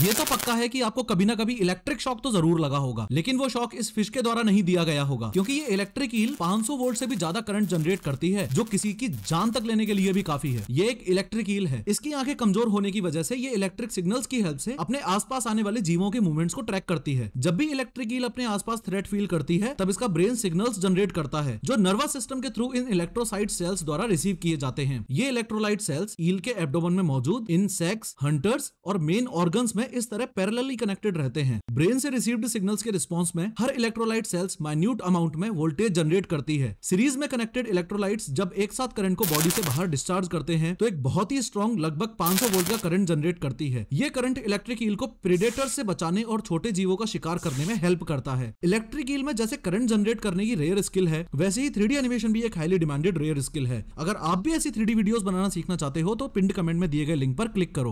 ये तो पक्का है कि आपको कभी ना कभी इलेक्ट्रिक शॉक तो जरूर लगा होगा लेकिन वो शॉक इस फिश के द्वारा नहीं दिया गया होगा क्योंकि ये इलेक्ट्रिक ईल 500 वोल्ट से भी ज्यादा करंट जनरेट करती है जो किसी की जान तक लेने के लिए भी काफी है ये एक इलेक्ट्रिक हील है इसकी आंखें कमजोर होने की वजह से ये इलेक्ट्रिक सिग्नल्स की हेल्प से अपने आस आने वाले जीवों के मूवमेंट्स को ट्रैक करती है जब भी इलेक्ट्रिक हील अपने आसपास थ्रेट फील करती है तब इसका ब्रेन सिग्नल जनरेट करता है जो नर्वस सिस्टम के थ्रू इन इलेक्ट्रोसाइट सेल्स द्वारा रिसीव किए जाते हैं ये इलेक्ट्रोलाइट सेल्स ईल के एब्डोमन में मौजूद इन सेक्स हंटर्स और मेन ऑर्गन्स में में इस तरह पैरेलली कनेक्टेड रहते हैं ब्रेन से रिसीव्ड सिग्नल्स के रिस्पांस में हर इलेक्ट्रोलाइट सेल्स माइन्यूट अमाउंट में वोल्टेज जनरेट करती है सीरीज में कनेक्टेड इलेक्ट्रोलाइट्स जब एक साथ करंट को बॉडी से बाहर डिस्चार्ज करते हैं तो एक बहुत ही स्ट्रॉन्ग लगभग 500 वोल्ट का करंट जनरेट करती है ये करंट इलेक्ट्रिक ईल को प्रिडेटर से बचाने और छोटे जीवों का शिकार करने में हेल्प करता है इलेक्ट्रिक ईल में जैसे करंट जनरेट करने की रेयर स्किल है वैसे ही थ्री एनिमेशन भी एक हाईली डिमांडेड रेयर स्किल है अगर आप भी ऐसी थ्री वीडियोस बनाना सीखना चाहते हो तो पिंड कमेंट में दिए गए लिंक पर क्लिक करो